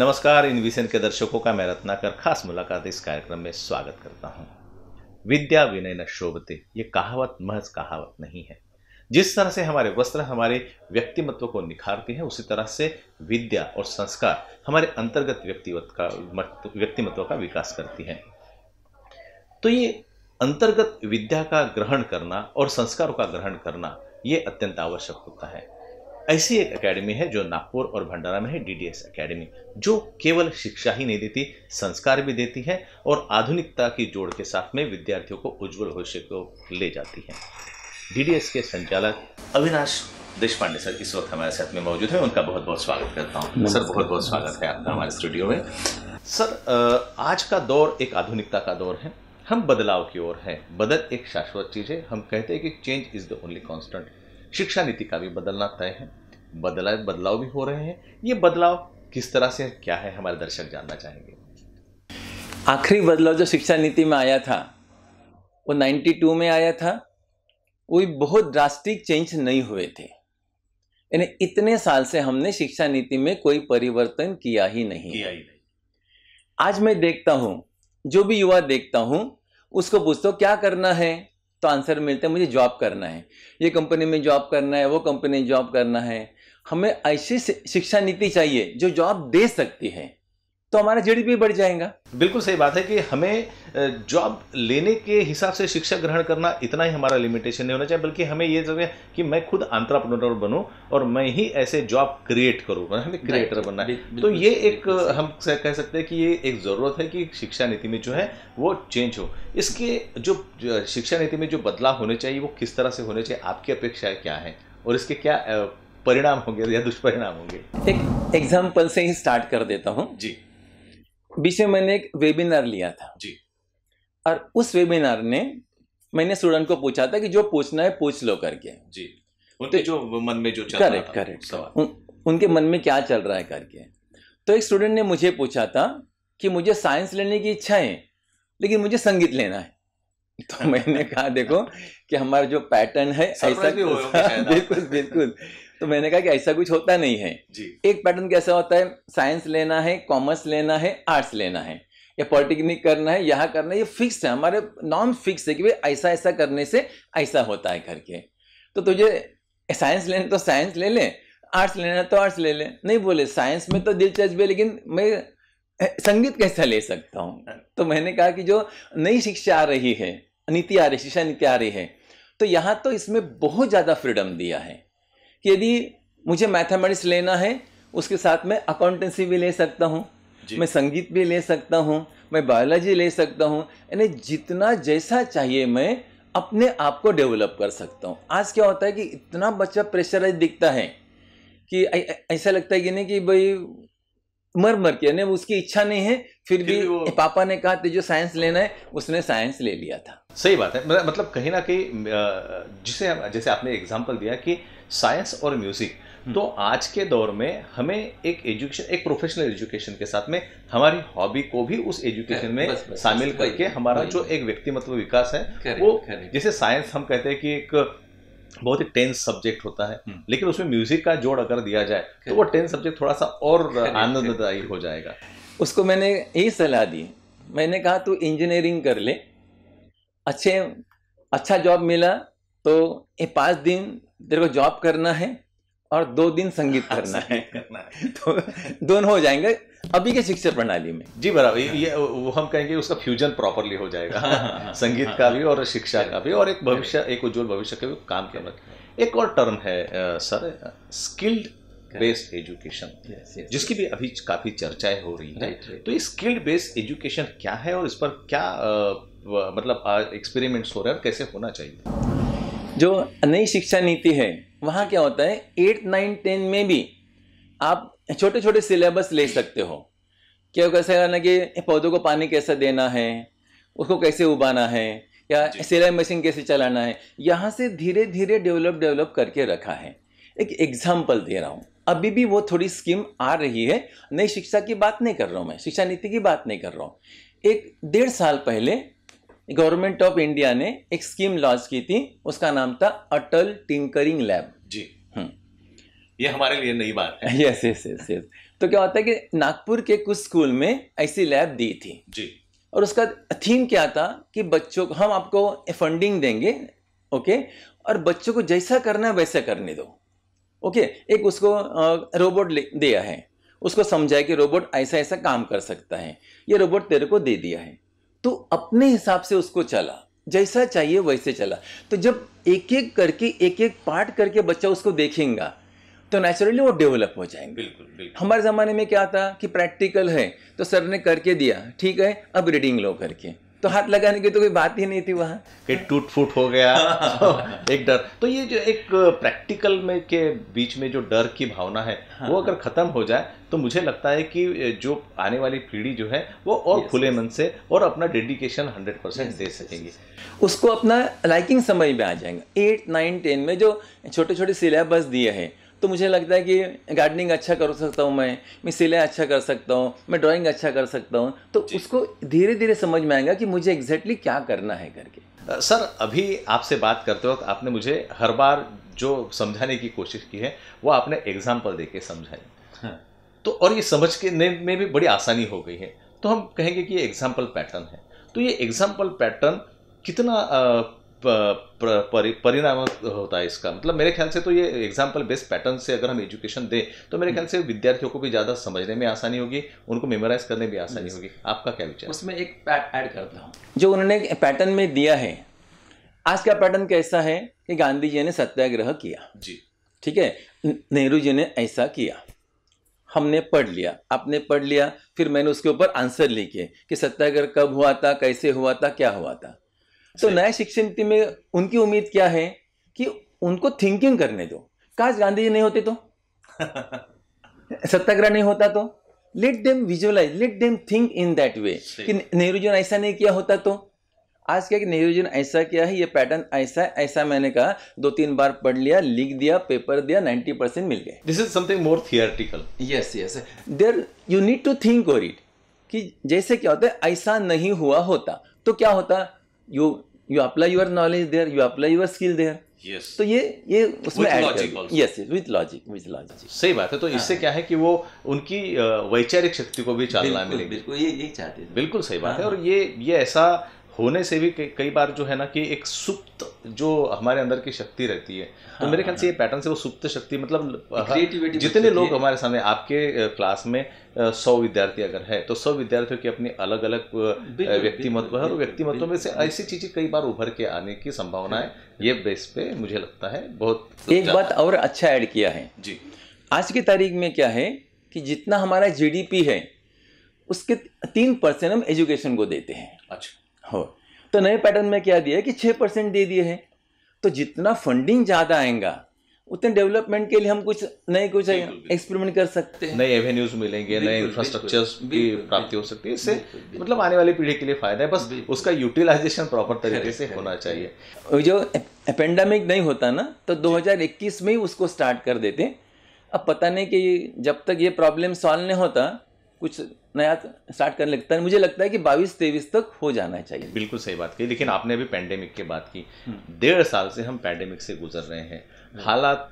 नमस्कार इन विषय के दर्शकों का मैं रत्नाकर खास मुलाकात इस कार्यक्रम में स्वागत करता हूँ विद्या विनय न शोभते ये कहावत महज कहावत नहीं है जिस तरह से हमारे वस्त्र हमारे व्यक्तिमत्व को निखारती है उसी तरह से विद्या और संस्कार हमारे अंतर्गत व्यक्तिवत का व्यक्तिमत्व का विकास करती है तो ये अंतर्गत विद्या का ग्रहण करना और संस्कारों का ग्रहण करना ये अत्यंत आवश्यक होता है ऐसी एक एकेडमी है जो नागपुर और भंडारा में है डीडीएस एकेडमी जो केवल शिक्षा ही नहीं देती संस्कार भी देती है और आधुनिकता की जोड़ के साथ में विद्यार्थियों को उज्जवल भविष्य को ले जाती है डीडीएस के संचालक अविनाश देशपांडे सर इस वक्त हमारे साथ में मौजूद है उनका बहुत बहुत स्वागत करता हूँ सर बहुत बहुत स्वागत है आपका हमारे स्टूडियो में सर आज का दौर एक आधुनिकता का दौर है हम बदलाव की ओर हैं बदल एक शाश्वत चीज़ है हम कहते हैं कि change is the only constant शिक्षा नीति का भी बदलना तय है बदला बदलाव भी हो रहे हैं ये बदलाव किस तरह से क्या है हमारे दर्शक जानना चाहेंगे आखिरी बदलाव जो शिक्षा नीति में आया था वो 92 में आया था कोई बहुत ड्रास्टिक चेंज नहीं हुए थे यानी इतने साल से हमने शिक्षा नीति में कोई परिवर्तन किया ही नहीं किया ही नहीं आज मैं देखता हूं जो भी युवा देखता हूं उसको पूछता हूं क्या करना है तो आंसर मिलता है मुझे जॉब करना है ये कंपनी में जॉब करना है वो कंपनी में जॉब करना है हमें ऐसी शिक्षा नीति चाहिए जो जॉब दे सकती है तो हमारा जीडीपी बढ़ जाएगा बिल्कुल सही बात है कि हमें जॉब लेने के हिसाब से शिक्षा ग्रहण करना इतना ही हमारा लिमिटेशन नहीं होना चाहिए बल्कि हमें ये चाहिए कि मैं खुद आंट्रप्रनोर बनूं और मैं ही ऐसे जॉब क्रिएट करूं हमें क्रिएटर बनना है तो ये एक हम कह सकते हैं कि ये एक ज़रूरत है कि शिक्षा नीति में जो है वो चेंज हो इसके जो शिक्षा नीति में जो बदलाव होने चाहिए वो किस तरह से होने चाहिए आपकी अपेक्षाएं क्या है और इसके क्या परिणाम होंगे या दुष्परिणाम होंगे एक एग्जाम्पल से ही स्टार्ट कर देता हूँ जी बीच में मैंने एक वेबिनार लिया था जी और उस वेबिनार ने मैंने स्टूडेंट को पूछा था कि जो पूछना है पूछ लो करके जी उनके तो- जो मन में जो चल करेक्ट करेक्ट उन, उनके मन में क्या चल रहा है करके तो एक स्टूडेंट ने मुझे पूछा था कि मुझे साइंस लेने की इच्छा है लेकिन मुझे संगीत लेना है तो मैंने कहा देखो कि हमारा जो पैटर्न है ऐसा भी हो हाँ, बिल्कुल बिल्कुल तो मैंने कहा कि ऐसा कुछ होता नहीं है एक पैटर्न कैसा होता है साइंस लेना है कॉमर्स लेना है आर्ट्स लेना है या पॉलिटेक्निक करना है यहाँ करना है ये फिक्स है हमारे नॉर्म फिक्स है कि भाई ऐसा ऐसा करने से ऐसा होता है करके तो तुझे साइंस लेना तो साइंस ले ले आर्ट्स लेना तो आर्ट्स ले ले नहीं बोले साइंस में तो दिलचस्प है लेकिन मैं संगीत कैसा ले सकता हूँ हाँ। तो मैंने कहा कि जो नई शिक्षा आ रही है नीति आ रही शिक्षा नीति आ रही है तो यहाँ तो इसमें बहुत ज़्यादा फ्रीडम दिया है कि यदि मुझे मैथमेटिक्स लेना है उसके साथ मैं अकाउंटेंसी भी ले सकता हूँ मैं संगीत भी ले सकता हूँ मैं बायोलॉजी ले सकता हूँ यानी जितना जैसा चाहिए मैं अपने आप को डेवलप कर सकता हूँ आज क्या होता है कि इतना बच्चा प्रेशराइज दिखता है कि ऐसा लगता है कि नहीं कि भाई मर मर के यानी उसकी इच्छा नहीं है फिर भी, भी पापा ने कहा जो साइंस लेना है उसने साइंस ले लिया था सही बात है मतलब, मतलब कहीं ना कहीं जिसे जैसे आपने एग्जाम्पल दिया कि साइंस और म्यूजिक हम्म। तो आज के दौर में हमें एक एजुकेशन एक प्रोफेशनल एजुकेशन के साथ में हमारी हॉबी को भी उस एजुकेशन में शामिल करके हमारा जो एक व्यक्तिमत्व विकास है वो जैसे साइंस हम कहते हैं कि एक बहुत ही टेंस सब्जेक्ट होता है हम्म। लेकिन उसमें म्यूजिक का जोड़ अगर दिया जाए तो वो टेंस सब्जेक्ट थोड़ा सा और आनंददायी हो जाएगा उसको मैंने यही सलाह दी मैंने कहा तू इंजीनियरिंग कर ले अच्छे अच्छा जॉब मिला तो ये पाँच दिन तेरे को जॉब करना है और दो दिन संगीत हाँ, करना है करना है तो दोनों हो जाएंगे अभी के शिक्षा प्रणाली में जी बराबर ये, ये वो हम कहेंगे उसका फ्यूजन प्रॉपरली हो जाएगा हाँ, हाँ, संगीत का भी और शिक्षा का भी और एक भविष्य एक उज्जवल भविष्य के भी काम किया एक और टर्म है सर स्किल्ड बेस्ड एजुकेशन जिसकी भी अभी काफी चर्चाएं हो रही है तो ये स्किल्ड बेस्ड एजुकेशन क्या है और इस पर क्या मतलब एक्सपेरिमेंट्स हो रहे हैं और कैसे होना चाहिए जो नई शिक्षा नीति है वहाँ क्या होता है एट नाइन टेन में भी आप छोटे छोटे सिलेबस ले सकते हो क्या कैसे करना कि पौधों को पानी कैसे देना है उसको कैसे उबाना है या सिलाई मशीन कैसे चलाना है यहाँ से धीरे धीरे डेवलप डेवलप करके रखा है एक एग्जाम्पल दे रहा हूँ अभी भी वो थोड़ी स्कीम आ रही है नई शिक्षा की बात नहीं कर रहा हूँ मैं शिक्षा नीति की बात नहीं कर रहा हूँ एक डेढ़ साल पहले गवर्नमेंट ऑफ इंडिया ने एक स्कीम लॉन्च की थी उसका नाम था अटल टिंकरिंग लैब जी हम्म। ये हमारे लिए नई बात है यस यस यस यस तो क्या होता है कि नागपुर के कुछ स्कूल में ऐसी लैब दी थी जी और उसका थीम क्या था कि बच्चों को हम आपको फंडिंग देंगे ओके और बच्चों को जैसा करना है वैसा करने दो ओके एक उसको रोबोट दिया है उसको समझाया कि रोबोट ऐसा ऐसा काम कर सकता है ये रोबोट तेरे को दे दिया है तो अपने हिसाब से उसको चला जैसा चाहिए वैसे चला तो जब एक एक करके एक एक पार्ट करके बच्चा उसको देखेगा तो नेचुरली वो डेवलप हो जाएंगे बिल्कुल, बिल्कुल हमारे ज़माने में क्या था कि प्रैक्टिकल है तो सर ने करके दिया ठीक है अब रीडिंग लो करके तो हाथ लगाने की तो कोई बात ही नहीं थी वहाँ कि टूट फूट हो गया तो एक डर तो ये जो एक प्रैक्टिकल में के बीच में जो डर की भावना है हाँ, वो अगर खत्म हो जाए तो मुझे लगता है कि जो आने वाली पीढ़ी जो है वो और खुले मन से और अपना डेडिकेशन हंड्रेड परसेंट दे सकेंगे उसको अपना लाइकिंग समय में आ जाएगा एट नाइन टेन में जो छोटे छोटे सिलेबस दिए हैं तो मुझे लगता है कि गार्डनिंग अच्छा कर सकता हूँ मैं मैं सिलाई अच्छा कर सकता हूँ मैं ड्राइंग अच्छा कर सकता हूँ तो उसको धीरे धीरे समझ में आएगा कि मुझे एग्जैक्टली क्या करना है करके सर अभी आपसे बात करते वक्त आपने मुझे हर बार जो समझाने की कोशिश की है वो आपने एग्जाम्पल दे के समझाई हाँ। तो और ये समझ के में भी बड़ी आसानी हो गई है तो हम कहेंगे कि ये एग्जाम्पल पैटर्न है तो ये एग्जाम्पल पैटर्न कितना परिणाम होता है इसका मतलब मेरे ख्याल से तो ये एग्जाम्पल बेस्ड पैटर्न से अगर हम एजुकेशन दें तो मेरे ख्याल से विद्यार्थियों को भी ज़्यादा समझने में आसानी होगी उनको मेमोराइज करने में आसानी होगी आपका क्या विचार उसमें एक ऐड करता हूँ जो उन्होंने पैटर्न में दिया है आज का पैटर्न कैसा है कि गांधी जी ने सत्याग्रह किया जी ठीक है नेहरू जी ने ऐसा किया हमने पढ़ लिया आपने पढ़ लिया फिर मैंने उसके ऊपर आंसर लिखे कि सत्याग्रह कब हुआ था कैसे हुआ था क्या हुआ था तो नए शिक्षा नीति में उनकी उम्मीद क्या है कि उनको थिंकिंग करने दो काश गांधी जी नहीं होते तो सत्याग्रह नहीं होता तो let them visualise let them think in that way कि नेहरू जी ने ऐसा नहीं किया होता तो आज क्या कि नेहरू जी ने ऐसा किया है ये पैटर्न ऐसा है ऐसा मैंने कहा दो तीन बार पढ़ लिया लिख दिया पेपर दिया नाइनटी परसेंट मिल गए this is something more theoretical yes yes there you need to think और इट कि जैसे क्या होता है ऐसा नहीं हुआ होता तो क्या होता you you apply your knowledge there you apply your skill there तो ये ये उसमें yes with logic with logic सही बात है तो इससे हाँ। क्या है कि वो उनकी वैचारिक शक्ति को भी चालना मिलेगी बिल्कुल ये यही चाहते हैं बिल्कुल सही बात है हाँ। और ये ये ऐसा होने से भी कई बार जो है ना कि एक सुप्त जो हमारे अंदर की शक्ति रहती है तो हाँ, तो मेरे ख्याल से हाँ, ये पैटर्न हाँ। से वो सुप्त शक्ति मतलब हाँ, जितने लोग हमारे सामने आपके क्लास में सौ विद्यार्थी अगर है तो सौ विद्यार्थियों की अपनी अलग अलग व्यक्तिमत्व है और व्यक्तिमत्व में से ऐसी चीजें कई बार उभर के आने की संभावना है ये बेस पे मुझे लगता है बहुत एक बात और अच्छा ऐड किया है जी आज की तारीख में क्या है कि जितना हमारा जीडीपी है उसके तीन परसेंट हम एजुकेशन को देते हैं अच्छा हो हाँ। तो नए पैटर्न में क्या दिया है कि छः परसेंट दे दिए हैं तो जितना फंडिंग ज़्यादा आएगा उतने डेवलपमेंट के लिए हम कुछ नए कुछ एक्सपेरिमेंट कर सकते हैं नए एवेन्यूज मिलेंगे नए इंफ्रास्ट्रक्चर की प्राप्ति हो सकती है इससे मतलब आने वाली पीढ़ी के लिए फायदा है बस उसका यूटिलाइजेशन प्रॉपर तरीके से होना चाहिए जो पेंडेमिक नहीं होता ना तो 2021 में ही उसको स्टार्ट कर देते अब पता नहीं कि जब तक ये प्रॉब्लम सॉल्व नहीं होता कुछ नया स्टार्ट करने लगता है मुझे लगता है कि बाईस तेईस तक हो जाना चाहिए बिल्कुल सही बात कही लेकिन आपने अभी पैंडेमिक की बात की हम्म। डेढ़ साल से हम पैंडेमिक से गुजर रहे हैं हम्म। हालात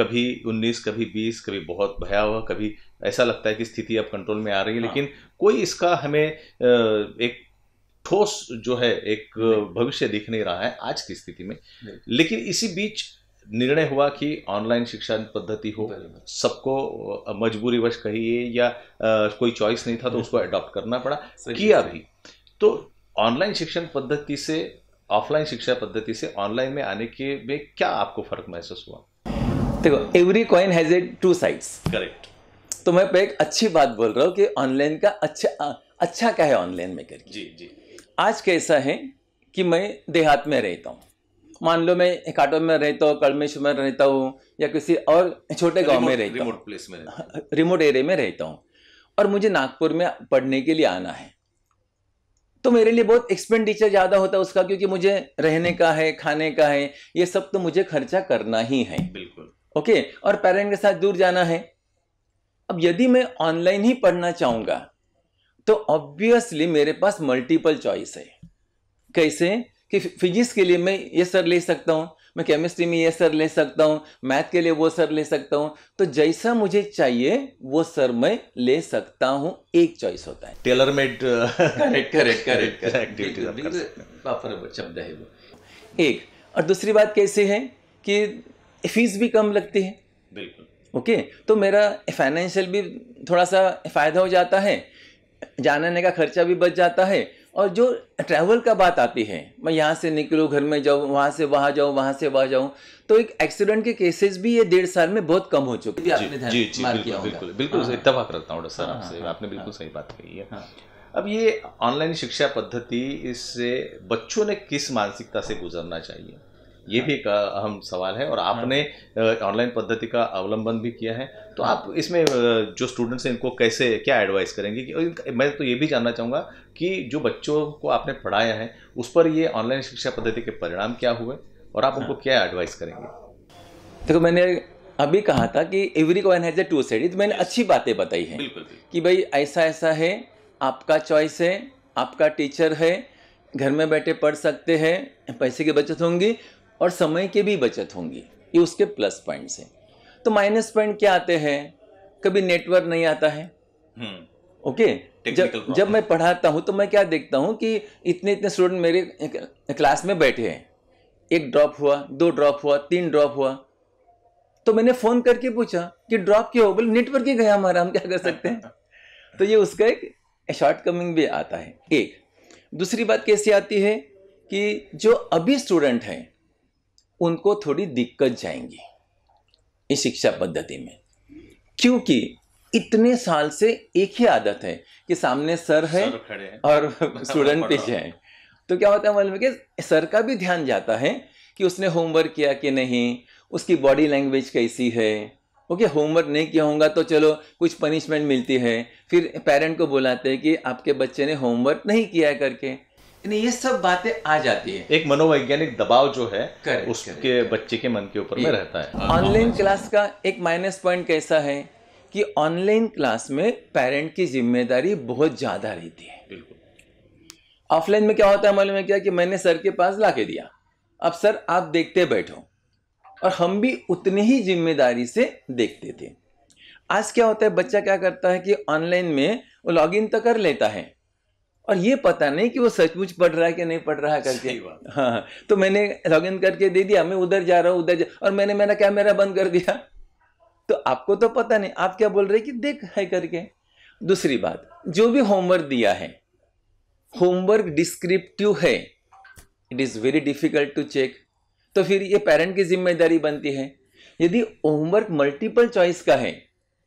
कभी 19 कभी 20 कभी बहुत भयावह कभी ऐसा लगता है कि स्थिति अब कंट्रोल में आ रही है हाँ। लेकिन कोई इसका हमें एक ठोस जो है एक भविष्य दिख नहीं रहा है आज की स्थिति में लेकिन इसी बीच निर्णय हुआ कि ऑनलाइन शिक्षा पद्धति हो सबको मजबूरीवश कहिए या आ, कोई चॉइस नहीं था तो उसको अडॉप्ट करना पड़ा किया भी तो ऑनलाइन शिक्षण पद्धति से ऑफलाइन शिक्षा पद्धति से ऑनलाइन में आने के में क्या आपको फर्क महसूस हुआ देखो every coin has a two sides correct तो मैं एक अच्छी बात बोल रहा हूँ कि ऑनलाइन का अच्छा अच्छा क्या है ऑनलाइन में करके जी जी आज कैसा है कि मैं देहात में रहता हूँ मान लो मैं काटो में रहता हूँ कड़मेश में रहता हूँ या किसी और छोटे गांव में रहता हूँ रिमोट एरिया में रहता हूँ और मुझे नागपुर में पढ़ने के लिए आना है तो मेरे लिए बहुत एक्सपेंडिचर ज़्यादा होता है उसका क्योंकि मुझे रहने का है खाने का है ये सब तो मुझे खर्चा करना ही है बिल्कुल ओके और पेरेंट के साथ दूर जाना है अब यदि मैं ऑनलाइन ही पढ़ना चाहूंगा तो ऑब्वियसली मेरे पास मल्टीपल चॉइस है कैसे कि फिजिक्स के लिए मैं ये सर ले सकता हूँ मैं केमिस्ट्री में ये सर ले सकता हूँ मैथ के लिए वो सर ले सकता हूँ तो जैसा मुझे चाहिए वो सर मैं ले सकता हूँ एक चॉइस होता है tailor made correct correct correct correct शब्द है वो एक और दूसरी बात कैसे है कि फीस भी कम लगती है बिल्कुल ओके तो मेरा फाइनेंशियल भी थोड़ा सा फ़ायदा हो जाता है जाने आने का खर्चा भी बच जाता है और जो ट्रैवल का बात आती है मैं यहाँ से निकलू घर में जाऊँ वहाँ से वहाँ जाऊँ वहाँ से वहाँ जाऊँ तो एक एक्सीडेंट के केसेस भी ये डेढ़ साल में बहुत कम हो चुके हैं आपने जी जी बिल्कुल बिल्कुल हाँ। बिल्कुल इतफाक करता हूँ सर हाँ, आपसे हाँ, आपने बिल्कुल सही बात कही है अब ये ऑनलाइन शिक्षा पद्धति इससे बच्चों ने किस मानसिकता से गुजरना चाहिए ये भी एक अहम सवाल है और आपने ऑनलाइन पद्धति का अवलंबन भी किया है तो आप इसमें जो स्टूडेंट्स हैं इनको कैसे क्या एडवाइस करेंगे कि मैं तो ये भी जानना चाहूँगा कि जो बच्चों को आपने पढ़ाया है उस पर ये ऑनलाइन शिक्षा पद्धति के परिणाम क्या हुए और आप हाँ। उनको क्या एडवाइस करेंगे देखो तो मैंने अभी कहा था कि everyone has a two side मैंने अच्छी बातें बताई हैं कि भाई ऐसा ऐसा है आपका चॉइस है आपका टीचर है घर में बैठे पढ़ सकते हैं पैसे की बचत होंगी और समय की भी बचत होंगी ये उसके प्लस पॉइंट्स हैं तो माइनस पॉइंट क्या आते हैं कभी नेटवर्क नहीं आता है ओके हम्म। okay. जब जब मैं पढ़ाता हूं तो मैं क्या देखता हूं कि इतने इतने स्टूडेंट मेरे क्लास में बैठे हैं एक ड्रॉप हुआ दो ड्रॉप हुआ तीन ड्रॉप हुआ तो मैंने फोन करके पूछा कि ड्रॉप क्यों हो बोले नेटवर्क ही गया हमारा हम क्या कर सकते हैं तो ये उसका एक शॉर्टकमिंग भी आता है एक दूसरी बात कैसी आती है कि जो अभी स्टूडेंट हैं उनको थोड़ी दिक्कत जाएंगी इस शिक्षा पद्धति में क्योंकि इतने साल से एक ही आदत है कि सामने सर है सर और स्टूडेंट पीछे है तो क्या होता है मालूम कि सर का भी ध्यान जाता है कि उसने होमवर्क किया कि नहीं उसकी बॉडी लैंग्वेज कैसी है ओके okay, होमवर्क नहीं किया होगा तो चलो कुछ पनिशमेंट मिलती है फिर पेरेंट को बुलाते हैं कि आपके बच्चे ने होमवर्क नहीं किया है करके ये सब बातें आ जाती है एक मनोवैज्ञानिक दबाव जो है करे, उसके करे, बच्चे के मन के ऊपर में रहता है ऑनलाइन हाँ। क्लास का एक माइनस पॉइंट कैसा है कि ऑनलाइन क्लास में पेरेंट की जिम्मेदारी बहुत ज़्यादा रहती है बिल्कुल ऑफलाइन में क्या होता है मालूम है क्या कि मैंने सर के पास ला के दिया अब सर आप देखते बैठो और हम भी उतनी ही जिम्मेदारी से देखते थे आज क्या होता है बच्चा क्या करता है कि ऑनलाइन में वो लॉग तो कर लेता है और ये पता नहीं कि वो सचमुच पढ़ रहा है कि नहीं पढ़ रहा है करके हाँ तो मैंने लॉग इन करके दे दिया मैं उधर जा रहा हूँ उधर जा और मैंने मेरा कैमरा बंद कर दिया तो आपको तो पता नहीं आप क्या बोल रहे कि देख है करके दूसरी बात जो भी होमवर्क दिया है होमवर्क डिस्क्रिप्टिव है it is very difficult to check तो फिर ये पेरेंट की जिम्मेदारी बनती है यदि होमवर्क मल्टीपल चॉइस का है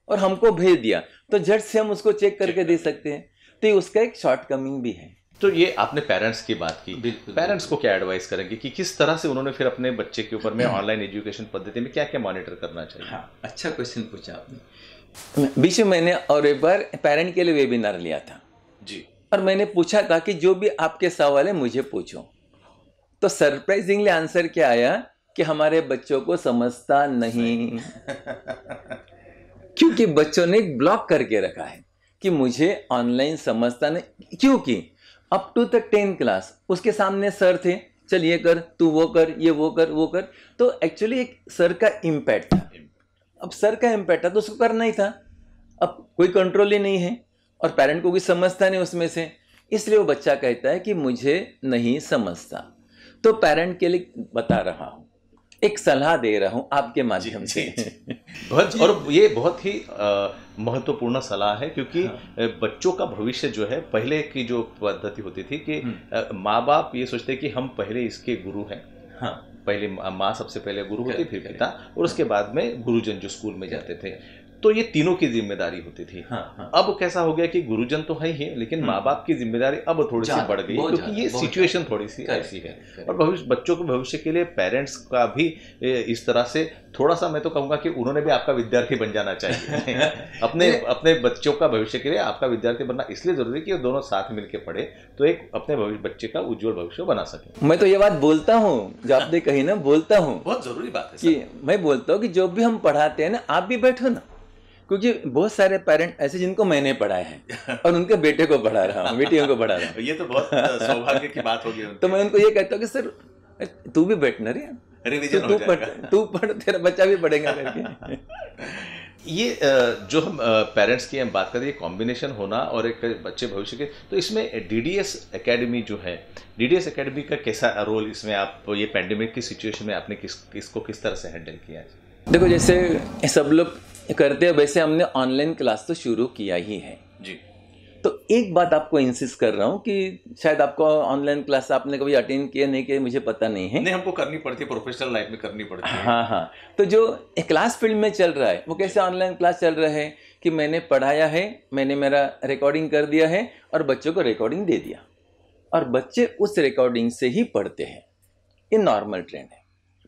और हमको भेज दिया तो झट से हम उसको चेक करके दे सकते हैं तो उसका एक शॉर्ट कमिंग भी है तो ये आपने पेरेंट्स की बात की पेरेंट्स को क्या एडवाइस करेंगे कि किस तरह से उन्होंने फिर अपने बच्चे के ऊपर में ऑनलाइन हाँ। एजुकेशन पद्धति में क्या क्या मॉनिटर करना चाहिए हाँ अच्छा क्वेश्चन पूछा आपने बीच में मैंने और एक बार पेरेंट के लिए वेबिनार लिया था जी और मैंने पूछा था कि जो भी आपके सवाल है मुझे पूछो तो सरप्राइजिंगली आंसर क्या आया कि हमारे बच्चों को समझता नहीं क्योंकि बच्चों ने ब्लॉक करके रखा है कि मुझे ऑनलाइन समझता नहीं क्योंकि up to the ten class उसके सामने सर थे चल ये कर तू वो कर ये वो कर वो कर तो एक्चुअली एक सर का इम्पैक्ट था अब सर का इम्पैक्ट था तो उसको करना ही था अब कोई कंट्रोल ही नहीं है और पेरेंट को भी समझता नहीं उसमें से इसलिए वो बच्चा कहता है कि मुझे नहीं समझता तो पेरेंट के लिए बता रहा हूँ एक सलाह दे रहा हूं आपके माध्यम से बहुत और ये बहुत ही महत्वपूर्ण सलाह है क्योंकि हाँ। बच्चों का भविष्य जो है पहले की जो पद्धति होती थी कि हम्म। माँ बाप ये सोचते कि हम पहले इसके गुरु हैं हाँ पहले माँ सबसे पहले गुरु होती फिर पिता और उसके बाद में गुरुजन जो स्कूल में जाते थे तो ये तीनों की जिम्मेदारी होती थी हाँ, हाँ. अब कैसा हो गया कि गुरुजन तो है ही लेकिन हम्म। माँ बाप की जिम्मेदारी अब थोड़ी सी बढ़ गई क्योंकि ये सिचुएशन थोड़ी सी ऐसी है और भविष्य बच्चों के भविष्य के लिए पेरेंट्स का भी इस तरह से थोड़ा सा मैं तो कहूंगा कि उन्होंने भी आपका विद्यार्थी बन जाना चाहिए अपने अपने बच्चों का भविष्य के लिए आपका विद्यार्थी बनना इसलिए जरूरी है कि दोनों साथ मिलकर पढ़े तो एक अपने बच्चे का उज्जवल भविष्य बना सके मैं तो ये बात बोलता हूँ जो आपने कही ना बोलता हूँ बहुत जरूरी बात है मैं बोलता हूँ कि जो भी हम पढ़ाते हैं ना आप भी बैठो ना क्योंकि बहुत सारे पेरेंट ऐसे जिनको मैंने पढ़ाए हैं और उनके बेटे को पढ़ा रहा हूँ बेटियों को पढ़ा रहा हूँ ये तो बहुत सौभाग्य की बात होगी तो मैं उनको ये कहता हूँ कि सर तू भी बैठ है रिवीजन तो तू पढ़ तू पढ़ तेरा बच्चा भी पढ़ेगा करके ये जो हम पेरेंट्स की हम बात कर रहे हैं कॉम्बिनेशन होना और एक बच्चे भविष्य के तो इसमें डीडीएस एकेडमी जो है डीडीएस एकेडमी का कैसा रोल इसमें आप तो ये पैंडमिक की सिचुएशन में आपने किस इसको किस तरह से हैंडल किया देखो जैसे सब लोग करते हुए वैसे हमने ऑनलाइन क्लास तो शुरू किया ही है जी तो एक बात आपको इंसिस कर रहा हूँ कि शायद आपको ऑनलाइन क्लास आपने कभी अटेंड किया नहीं किया मुझे पता नहीं है नहीं हमको करनी पड़ती है प्रोफेशनल लाइफ में करनी पड़ती है हाँ हाँ तो जो क्लास फील्ड में चल रहा है वो कैसे ऑनलाइन क्लास चल रहा है कि मैंने पढ़ाया है मैंने मेरा रिकॉर्डिंग कर दिया है और बच्चों को रिकॉर्डिंग दे दिया और बच्चे उस रिकॉर्डिंग से ही पढ़ते हैं ये नॉर्मल ट्रेंड है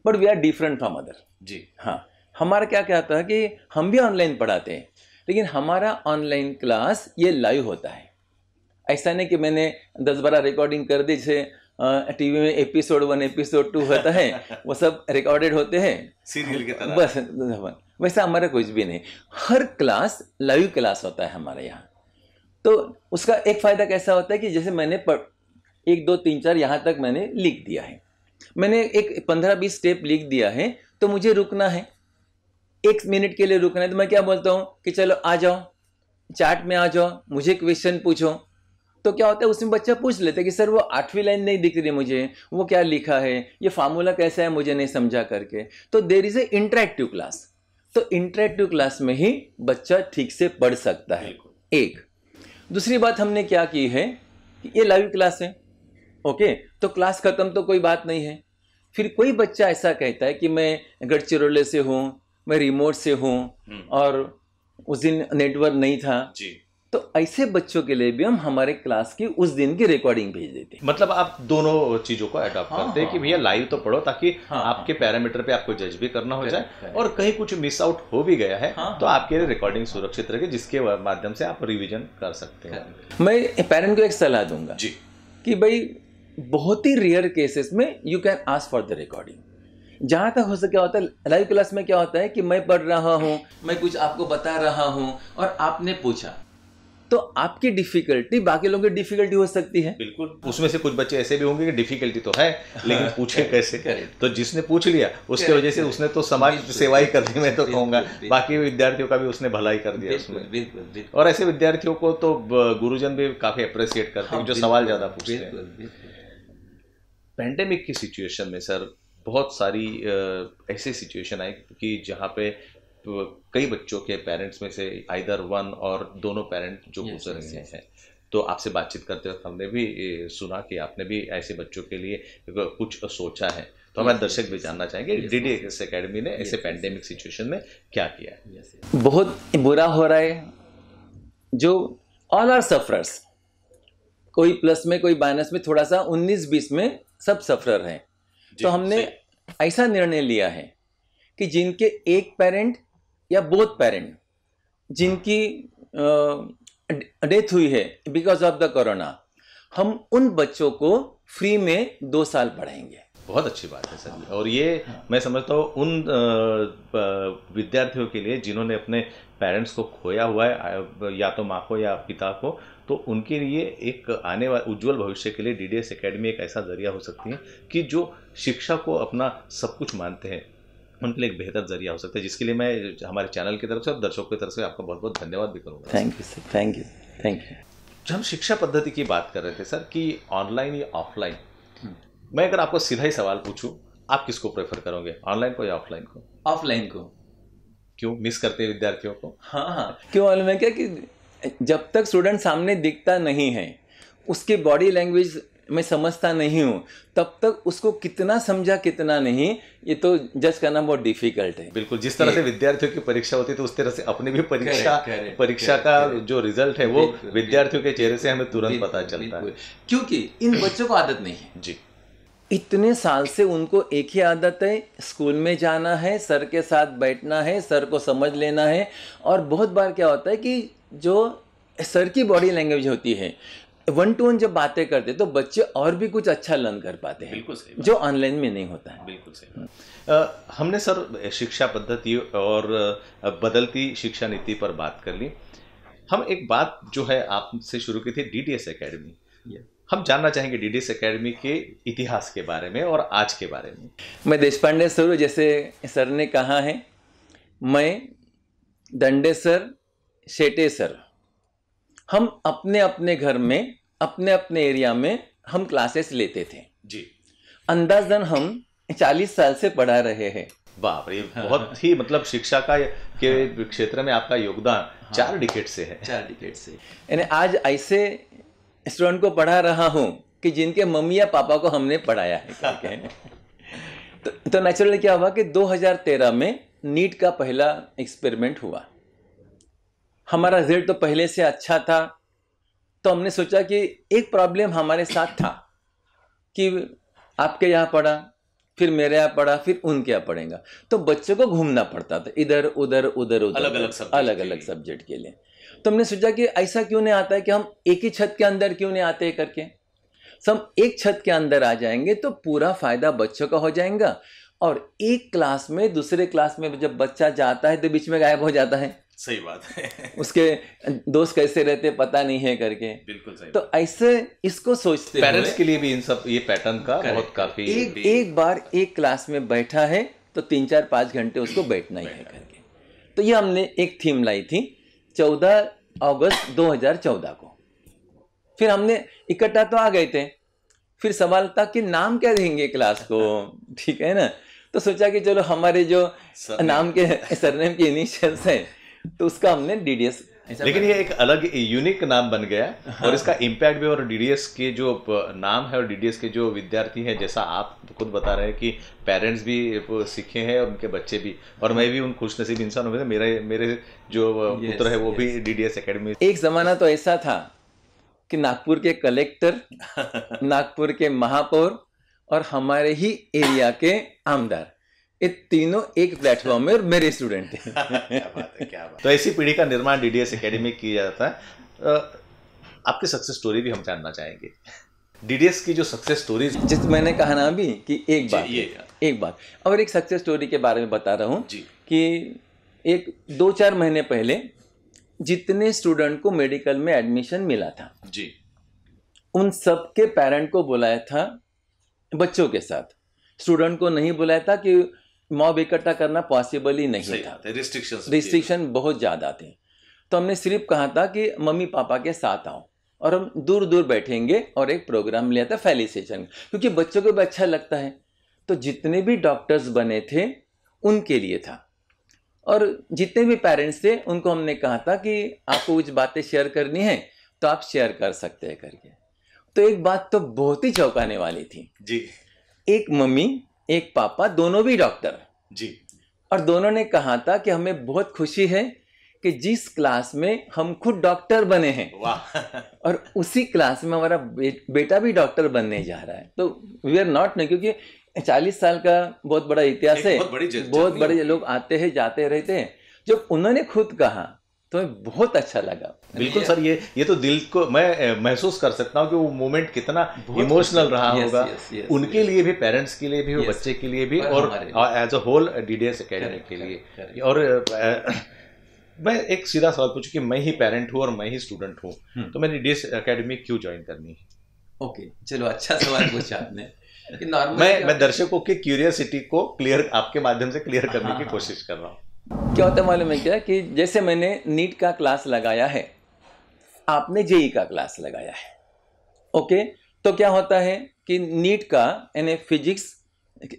but we are different from other जी हाँ हमारा क्या कहता है कि हम भी ऑनलाइन पढ़ाते हैं लेकिन हमारा ऑनलाइन क्लास ये लाइव होता है ऐसा नहीं कि मैंने दस बारह रिकॉर्डिंग कर दी जैसे टीवी में एपिसोड वन एपिसोड टू होता है वो सब रिकॉर्डेड होते हैं सीरियल के तरह बस वैसा हमारा कुछ भी नहीं हर क्लास लाइव क्लास होता है हमारे यहाँ तो उसका एक फ़ायदा कैसा होता है कि जैसे मैंने पढ़ एक दो तीन चार यहाँ तक मैंने लिख दिया है मैंने एक पंद्रह बीस स्टेप लिख दिया है तो मुझे रुकना है एक मिनट के लिए रुकना है तो मैं क्या बोलता हूँ कि चलो आ जाओ चार्ट में आ जाओ मुझे क्वेश्चन पूछो तो क्या होता है उसमें बच्चा पूछ लेते कि सर वो आठवीं लाइन नहीं दिख रही मुझे वो क्या लिखा है ये फार्मूला कैसा है मुझे नहीं समझा करके तो there is a interactive class तो इंटरेक्टिव क्लास में ही बच्चा ठीक से पढ़ सकता है एक दूसरी बात हमने क्या की है कि ये लाइव क्लास है ओके तो क्लास खत्म तो कोई बात नहीं है फिर कोई बच्चा ऐसा कहता है कि मैं गढ़चिरौले से हूँ मैं रिमोट से हूँ हम्म। और उस दिन नेटवर्क नहीं था जी तो ऐसे बच्चों के लिए भी हम हमारे क्लास की उस दिन की रिकॉर्डिंग भेज देते मतलब आप दोनों चीजों को अडॉप्ट हाँ, करते हैं कि हाँ। भैया लाइव तो पढ़ो ताकि हाँ, हाँ। आपके पैरामीटर पे आपको जज भी करना हो जाए और कहीं कुछ मिस आउट हो भी गया है हाँ, तो आपके लिए रिकॉर्डिंग सुरक्षित रहे जिसके माध्यम से आप रिविजन कर सकते हैं मैं पेरेंट को एक सलाह दूंगा जी कि भाई बहुत ही रेयर केसेस में you can ask for the recording जहाँ तक हो सके क्या होता है लाइव क्लास में क्या होता है कि मैं पढ़ रहा हूँ मैं कुछ आपको बता रहा हूँ और आपने पूछा तो आपकी डिफिकल्टी बाकी लोगों की डिफिकल्टी हो सकती है बिल्कुल उसमें से कुछ बच्चे ऐसे भी होंगे कि डिफिकल्टी तो है लेकिन पूछे कैसे तो जिसने पूछ लिया उसके वजह से उसने तो समाज सेवा ही कर दी मैं तो कहूंगा बाकी विद्यार्थियों का भी उसने भलाई कर दिया उसमें और ऐसे विद्यार्थियों को तो गुरुजन भी काफी अप्रिसिएट करते हैं हाँ, जो सवाल ज्यादा पूछते हैं पेंडेमिक की सिचुएशन में सर बहुत सारी ऐसी सिचुएशन आई क्योंकि जहाँ पे कई बच्चों के पेरेंट्स में से आइदर वन और दोनों पेरेंट जो गुजर रहे हैं तो आपसे बातचीत करते वक्त हमने भी सुना कि आपने भी ऐसे बच्चों के लिए कुछ सोचा है तो हमारे दर्शक भी जानना चाहेंगे डी डी एस अकेडमी ने ऐसे पैंडेमिक सिचुएशन में क्या किया बहुत बुरा हो रहा है जो ऑल आर सफरर्स कोई प्लस में कोई माइनस में थोड़ा सा 19-20 में सब सफरर हैं तो हमने ऐसा निर्णय लिया है कि जिनके एक पेरेंट या बोथ पेरेंट जिनकी डेथ हुई है बिकॉज ऑफ द कोरोना हम उन बच्चों को फ्री में दो साल पढ़ाएंगे बहुत अच्छी बात है सर हाँ। और ये हाँ। मैं समझता हूँ उन विद्यार्थियों के लिए जिन्होंने अपने पेरेंट्स को खोया हुआ है या तो माँ को या पिता को तो उनके लिए एक आने वाले उज्जवल भविष्य के लिए डी डी एस अकेडमी एक ऐसा जरिया हो सकती है कि जो शिक्षा को अपना सब कुछ मानते हैं उनके लिए एक बेहतर जरिया हो सकता है जिसके लिए मैं हमारे चैनल की तरफ से और दर्शकों की तरफ से आपका बहुत बहुत धन्यवाद भी करूँगा thank you sir thank you thank you जब हम शिक्षा पद्धति की बात कर रहे थे सर कि ऑनलाइन या ऑफलाइन मैं अगर आपको सीधा ही सवाल पूछूं आप किसको प्रेफर करोगे ऑनलाइन को या ऑफलाइन को ऑफलाइन को क्यों मिस करते हैं विद्यार्थियों को हाँ हाँ क्यों मालूम है क्या कि जब तक स्टूडेंट सामने दिखता नहीं है उसके बॉडी लैंग्वेज मैं समझता नहीं हूँ तब तक उसको कितना समझा कितना नहीं ये तो जज करना बहुत डिफिकल्ट है बिल्कुल जिस तरह से विद्यार्थियों की परीक्षा होती है तो उस तरह से अपनी भी परीक्षा करे, करे, परीक्षा करे, का जो रिजल्ट है वो विद्यार्थियों के चेहरे से हमें तुरंत पता चलता है क्योंकि इन बच्चों को आदत नहीं है जी इतने साल से उनको एक ही आदत है स्कूल में जाना है सर के साथ बैठना है सर को समझ लेना है और बहुत बार क्या होता है कि जो सर की बॉडी लैंग्वेज होती है वन टू वन जब बातें करते तो बच्चे और भी कुछ अच्छा लर्न कर पाते हैं बिल्कुल सही जो ऑनलाइन में नहीं होता है बिल्कुल सही आ, हमने सर शिक्षा पद्धति और बदलती शिक्षा नीति पर बात कर ली हम एक बात जो है आपसे शुरू की थी डी डी एस अकेडमी हम जानना चाहेंगे डी डी एस अकेडमी के इतिहास के बारे में और आज के बारे में मैं देश पांडे सर जैसे सर ने कहा है मैं दंडे सर शेटे सर हम अपने अपने घर में अपने अपने एरिया में हम क्लासेस लेते थे जी अंदाजन हम चालीस साल से पढ़ा रहे हैं बाप रे बहुत ही मतलब शिक्षा का के क्षेत्र में आपका योगदान हाँ, चार डिकेट से है चार डिकेट से यानी आज ऐसे स्टूडेंट को पढ़ा रहा हूँ कि जिनके मम्मी या पापा को हमने पढ़ाया है करके तो, तो नेचुरली क्या हुआ कि 2013 में नीट का पहला एक्सपेरिमेंट हुआ हमारा रिजल्ट तो पहले से अच्छा था तो हमने सोचा कि एक प्रॉब्लम हमारे साथ था कि आपके यहाँ पढ़ा फिर मेरे यहाँ पढ़ा फिर उनके यहाँ पढ़ेगा तो बच्चों को घूमना पड़ता था इधर उधर उधर उधर अलग अलग अलग अलग सब्जेक्ट के लिए तो हमने सोचा कि ऐसा क्यों नहीं आता है कि हम एक ही छत के अंदर क्यों नहीं आते करके सो तो हम एक छत के अंदर आ जाएंगे तो पूरा फायदा बच्चों का हो जाएगा और एक क्लास में दूसरे क्लास में जब बच्चा जाता है तो बीच में गायब हो जाता है सही बात है उसके दोस्त कैसे रहते पता नहीं है करके बिल्कुल सही तो ऐसे इसको सोचते पेरेंट्स के लिए भी इन सब ये पैटर्न का बहुत काफी एक, एक बार एक क्लास में बैठा है तो तीन चार पांच घंटे उसको बैठना ही है करके तो ये हमने एक थीम लाई थी 14 अगस्त 2014 को फिर हमने इकट्ठा तो आ गए थे फिर सवाल था कि नाम क्या देंगे क्लास को ठीक है ना तो सोचा कि चलो हमारे जो नाम के सरनेम के इनिशियल्स हैं तो उसका हमने डीडीएस लेकिन ये एक अलग यूनिक नाम बन गया हाँ। और इसका इम्पैक्ट भी और डीडीएस के जो नाम है और डीडीएस के जो विद्यार्थी हैं जैसा आप तो खुद बता रहे हैं कि पेरेंट्स भी सीखे हैं और उनके बच्चे भी और मैं भी उन खुश नसीब इंसान से मेरे मेरे जो पुत्र है वो भी डीडीएस अकेडमी एक जमाना तो ऐसा था कि नागपुर के कलेक्टर नागपुर के महापौर और हमारे ही एरिया के आमदार ये तीनों एक प्लेटफॉर्म में और मेरे स्टूडेंट थे क्या बात है क्या बात तो ऐसी पीढ़ी का निर्माण डीडीएस एकेडमी किया जाता है आपकी सक्सेस स्टोरी भी हम जानना चाहेंगे डीडीएस की जो सक्सेस स्टोरी जिस मैंने कहा ना अभी कि एक बात ये एक बात और एक सक्सेस स्टोरी के बारे में बता रहा हूँ कि एक दो चार महीने पहले जितने स्टूडेंट को मेडिकल में एडमिशन मिला था जी उन सब के पेरेंट को बुलाया था बच्चों के साथ स्टूडेंट को नहीं बुलाया था कि मॉब इकट्ठा करना पॉसिबल ही नहीं था रिस्ट्रिक्शन रिस्ट्रिक्शन बहुत ज़्यादा थे तो हमने सिर्फ कहा था कि मम्मी पापा के साथ आओ और हम दूर दूर बैठेंगे और एक प्रोग्राम लिया था फैलिसेशन क्योंकि बच्चों को भी अच्छा लगता है तो जितने भी डॉक्टर्स बने थे उनके लिए था और जितने भी पेरेंट्स थे उनको हमने कहा था कि आपको कुछ बातें शेयर करनी है तो आप शेयर कर सकते हैं करके तो एक बात तो बहुत ही चौंकाने वाली थी जी एक मम्मी एक पापा दोनों भी डॉक्टर जी और दोनों ने कहा था कि हमें बहुत खुशी है कि जिस क्लास में हम खुद डॉक्टर बने हैं वाह और उसी क्लास में हमारा बे, बेटा भी डॉक्टर बनने जा रहा है तो वी आर नॉट नहीं क्योंकि चालीस साल का बहुत बड़ा इतिहास है बहुत बड़े लोग आते हैं जाते रहते हैं जब उन्होंने खुद कहा तो बहुत अच्छा लगा बिल्कुल सर ये ये तो दिल को मैं महसूस कर सकता हूँ कि वो मोमेंट कितना इमोशनल रहा येस, होगा येस, येस, उनके लिए भी पेरेंट्स के लिए भी बच्चे के लिए भी और as a whole DDS academy के लिए और मैं एक सीधा सवाल पूछू कि मैं ही पेरेंट हूँ और मैं ही स्टूडेंट हूँ हम्म। तो मैंने डीडीएस अकेडमी क्यों ज्वाइन करनी है ओके चलो अच्छा सवाल पूछा आपने मैं मैं दर्शकों की क्यूरियसिटी को क्लियर आपके माध्यम से क्लियर करने की कोशिश कर रहा हूँ क्या होता है मालूम है क्या कि जैसे मैंने नीट का क्लास लगाया है आपने जेई का क्लास लगाया है ओके तो क्या होता है कि नीट का यानी फिजिक्स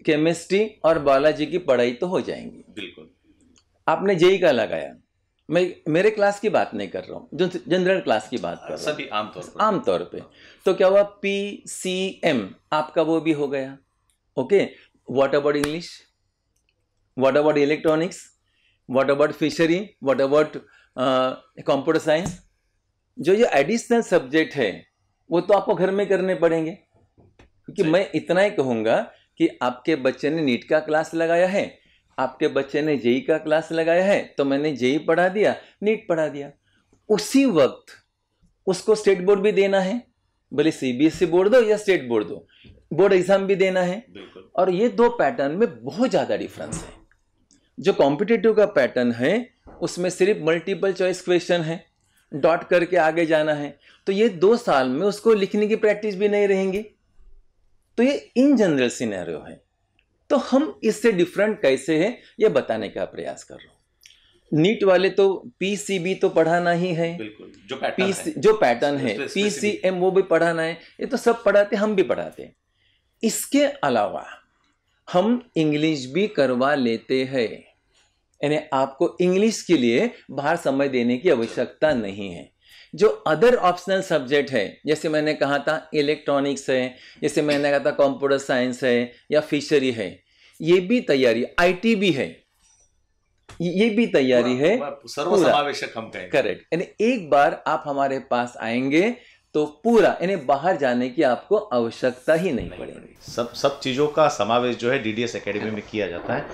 केमिस्ट्री और बायोलॉजी की पढ़ाई तो हो जाएंगी बिल्कुल आपने जेई का लगाया मैं मेरे क्लास की बात नहीं कर रहा हूँ जनरल क्लास की बात कर रहा हूँ आमतौर पर आमतौर पे तो क्या हुआ पी सी एम आपका वो भी हो गया okay what about English what about electronics what about fishery what about computer science जो ये एडिशनल सब्जेक्ट है वो तो आपको घर में करने पड़ेंगे क्योंकि मैं इतना ही कहूँगा कि आपके बच्चे ने नीट का क्लास लगाया है आपके बच्चे ने जेई का क्लास लगाया है तो मैंने जेई पढ़ा दिया नीट पढ़ा दिया उसी वक्त उसको स्टेट बोर्ड भी देना है भले सीबीएसई बोर्ड e दो या स्टेट बोर्ड दो बोर्ड एग्जाम भी देना है और ये दो पैटर्न में बहुत ज़्यादा डिफरेंस है जो कॉम्पिटिटिव का पैटर्न है उसमें सिर्फ मल्टीपल चॉइस क्वेश्चन है डॉट करके आगे जाना है तो ये दो साल में उसको लिखने की प्रैक्टिस भी नहीं रहेंगी तो ये इन जनरल सिनेरियो है तो हम इससे डिफरेंट कैसे है ये बताने का प्रयास कर रहा हूँ नीट वाले तो पीसीबी तो पढ़ाना ही है बिल्कुल जो पैटर्न है पी पीसीएम वो भी पढ़ाना है ये तो सब पढ़ाते हम भी पढ़ाते हैं इसके अलावा हम इंग्लिश भी करवा लेते हैं यानी आपको इंग्लिश के लिए बाहर समय देने की आवश्यकता नहीं है जो अदर ऑप्शनल सब्जेक्ट है जैसे मैंने कहा था इलेक्ट्रॉनिक्स है जैसे मैंने कहा था कंप्यूटर साइंस है या फिशरी है ये भी तैयारी आईटी भी है ये भी तैयारी है सर्वसमावेशक हम कहें करेक्ट यानी एक बार आप हमारे पास आएंगे तो पूरा यानी बाहर जाने की आपको आवश्यकता ही नहीं, नहीं पड़ेगी सब सब चीज़ों का समावेश जो है डीडीएस एकेडमी में किया जाता है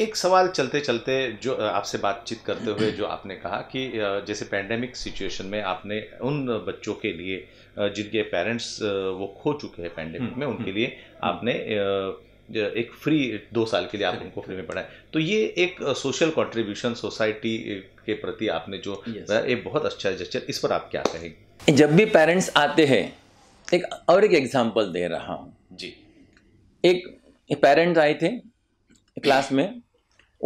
एक सवाल चलते चलते जो आपसे बातचीत करते हुए जो आपने कहा कि जैसे पैंडेमिक सिचुएशन में आपने उन बच्चों के लिए जिनके पेरेंट्स वो खो चुके हैं पैंडेमिक हम्म, में उनके हम्म, लिए हम्म। आपने एक फ्री दो साल के लिए आप उनको फ्री में पढ़ाए तो ये एक सोशल कंट्रीब्यूशन सोसाइटी के प्रति आपने जो एक बहुत अच्छा जस्चर इस पर आप क्या कहेंगे जब भी पेरेंट्स आते हैं एक और एक एग्जाम्पल दे रहा हूँ जी एक पेरेंट्स आए थे क्लास में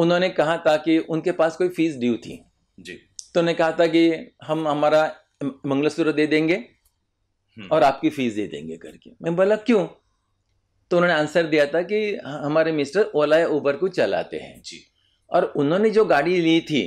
उन्होंने कहा था कि उनके पास कोई फीस ड्यू थी जी तो उन्होंने कहा था कि हम हमारा मंगलसूत्र दे देंगे हम्म। और आपकी फीस दे देंगे करके मैं बोला क्यों तो उन्होंने आंसर दिया था कि हमारे मिस्टर ओला या उबर को चलाते हैं जी और उन्होंने जो गाड़ी ली थी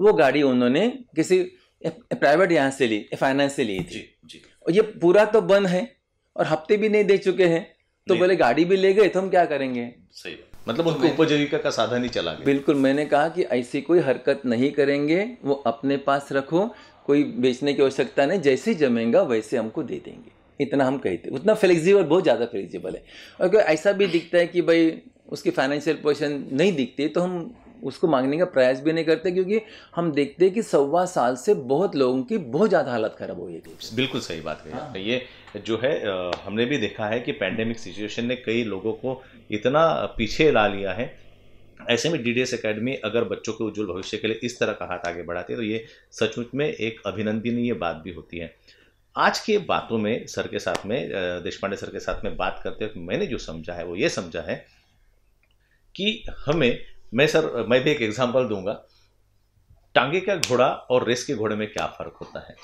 वो गाड़ी उन्होंने किसी प्राइवेट यहाँ से ली फाइनेंस से ली थी जी, जी। और ये पूरा तो बंद है और हफ्ते भी नहीं दे चुके हैं तो बोले गाड़ी भी ले गए तो हम क्या करेंगे सही मतलब तो उनको उपजीविका का साधन ही चला गया बिल्कुल मैंने कहा कि ऐसी कोई हरकत नहीं करेंगे वो अपने पास रखो कोई बेचने की आवश्यकता नहीं जैसे जमेंगा वैसे हमको दे देंगे इतना हम कहते उतना फ्लेक्सिबल बहुत ज़्यादा फ्लेक्सिबल है और कोई ऐसा भी दिखता है कि भाई उसकी फाइनेंशियल पोजिशन नहीं दिखती तो हम उसको मांगने का प्रयास भी नहीं करते क्योंकि हम देखते हैं कि सवा साल से बहुत लोगों की बहुत ज़्यादा हालत खराब हो गई थी बिल्कुल सही बात है हाँ। ये जो है हमने भी देखा है कि पैंडेमिक सिचुएशन ने कई लोगों को इतना पीछे ला लिया है ऐसे में डी डी एस अकेडमी अगर बच्चों के उज्जवल भविष्य के लिए इस तरह का हाथ आगे बढ़ाती है तो ये सचमुच में एक अभिनंदनीय बात भी होती है आज के बातों में सर के साथ में देश पांडे सर के साथ में बात करते हुए मैंने जो समझा है वो ये समझा है कि हमें मैं सर मैं भी एक एग्जाम्पल दूंगा टांगे का घोड़ा और रेस के घोड़े में क्या फर्क होता है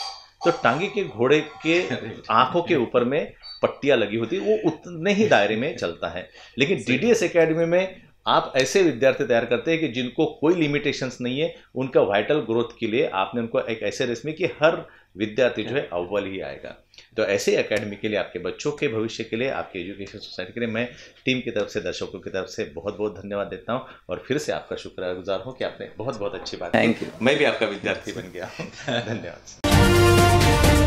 तो टांगे के घोड़े के आंखों के ऊपर में पट्टियां लगी होती वो उतने ही दायरे में चलता है लेकिन डीडीएस एकेडमी में आप ऐसे विद्यार्थी तैयार करते हैं कि जिनको कोई लिमिटेशंस नहीं है उनका वाइटल ग्रोथ के लिए आपने उनको एक ऐसे रेस में कि हर विद्यार्थी जो है अव्वल ही आएगा तो ऐसे एकेडमी के लिए आपके बच्चों के भविष्य के लिए आपके एजुकेशन सोसाइटी के लिए मैं टीम की तरफ से दर्शकों की तरफ से बहुत बहुत धन्यवाद देता हूँ और फिर से आपका शुक्रगुजार हूँ कि आपने बहुत बहुत अच्छी बात थैंक यू मैं भी आपका विद्यार्थी बन गया धन्यवाद Thank you.